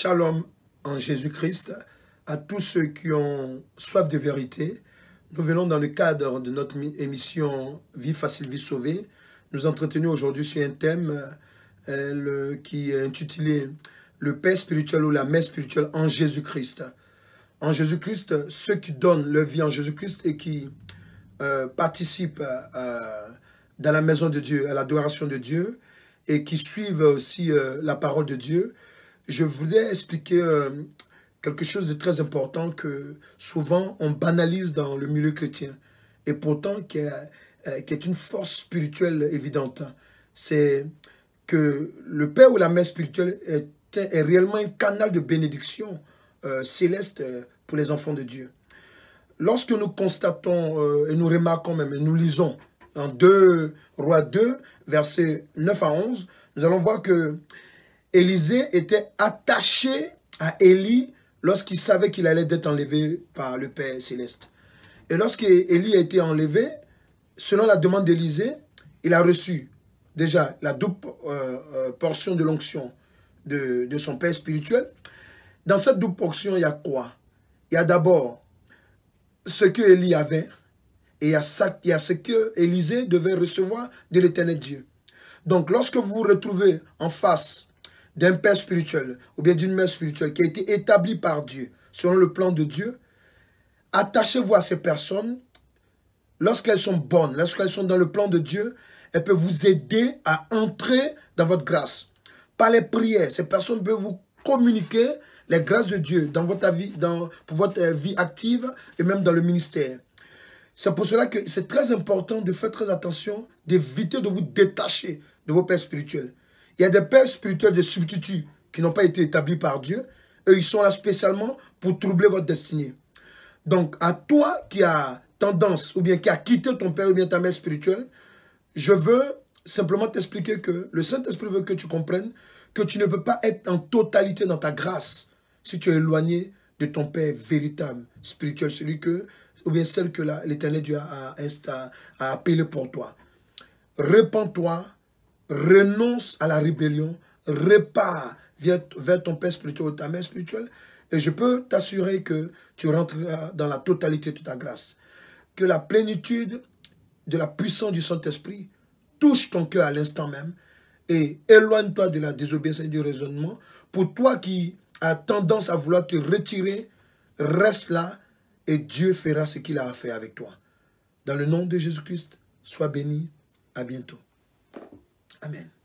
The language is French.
Shalom en Jésus-Christ à tous ceux qui ont soif de vérité. Nous venons dans le cadre de notre émission Vie facile, vie sauvée, nous entretenons aujourd'hui sur un thème euh, qui est intitulé Le Père spirituel ou la messe spirituelle en Jésus-Christ. En Jésus-Christ, ceux qui donnent leur vie en Jésus-Christ et qui euh, participent euh, dans la maison de Dieu, à l'adoration de Dieu, et qui suivent aussi la parole de Dieu, je voulais expliquer euh, quelque chose de très important que souvent on banalise dans le milieu chrétien et pourtant qui est, euh, qui est une force spirituelle évidente. C'est que le Père ou la Mère spirituelle est, réellement un canal de bénédiction euh, céleste pour les enfants de Dieu. Lorsque nous constatons et nous remarquons même, et nous lisons en 2 Rois 2, versets 9 à 11, nous allons voir que Élisée était attaché à Élie lorsqu'il savait qu'il allait être enlevé par le Père Céleste. Et lorsque Élie a été enlevé, selon la demande d'Élisée, il a reçu déjà la double euh, euh, portion de l'onction de, son Père spirituel. Dans cette double portion, il y a quoi Il y a d'abord ce que Élie avait et il y a, ce que Élisée devait recevoir de l'éternel Dieu. Donc lorsque vous vous retrouvez en face d'un père spirituel ou bien d'une mère spirituelle qui a été établie par Dieu, selon le plan de Dieu, attachez-vous à ces personnes. Lorsqu'elles sont bonnes, lorsqu'elles sont dans le plan de Dieu, elles peuvent vous aider à entrer dans votre grâce. Par les prières, ces personnes peuvent vous communiquer les grâces de Dieu dans votre vie, dans, pour votre vie active et même dans le ministère. C'est pour cela que c'est très important de faire très attention, d'éviter de vous détacher de vos pères spirituels. Il y a des pères spirituels de substituts qui n'ont pas été établis par Dieu. et ils sont là spécialement pour troubler votre destinée. Donc, à toi qui as tendance ou bien qui a quitté ton père ou bien ta mère spirituelle, je veux simplement t'expliquer que le Saint-Esprit veut que tu comprennes que tu ne peux pas être en totalité dans ta grâce si tu es éloigné de ton Père véritable, spirituel, celui que, ou bien celle que l'Éternel Dieu a, appelé pour toi. Repends-toi, renonce à la rébellion, repars vers, ton père spirituel ou ta mère spirituelle, et je peux t'assurer que tu rentreras dans la totalité de ta grâce. Que la plénitude de la puissance du Saint-Esprit touche ton cœur à l'instant même et éloigne-toi de la désobéissance et du raisonnement. Pour toi qui as tendance à vouloir te retirer, reste là et Dieu fera ce qu'il a fait avec toi. Dans le nom de Jésus-Christ, sois béni. À bientôt. Amen.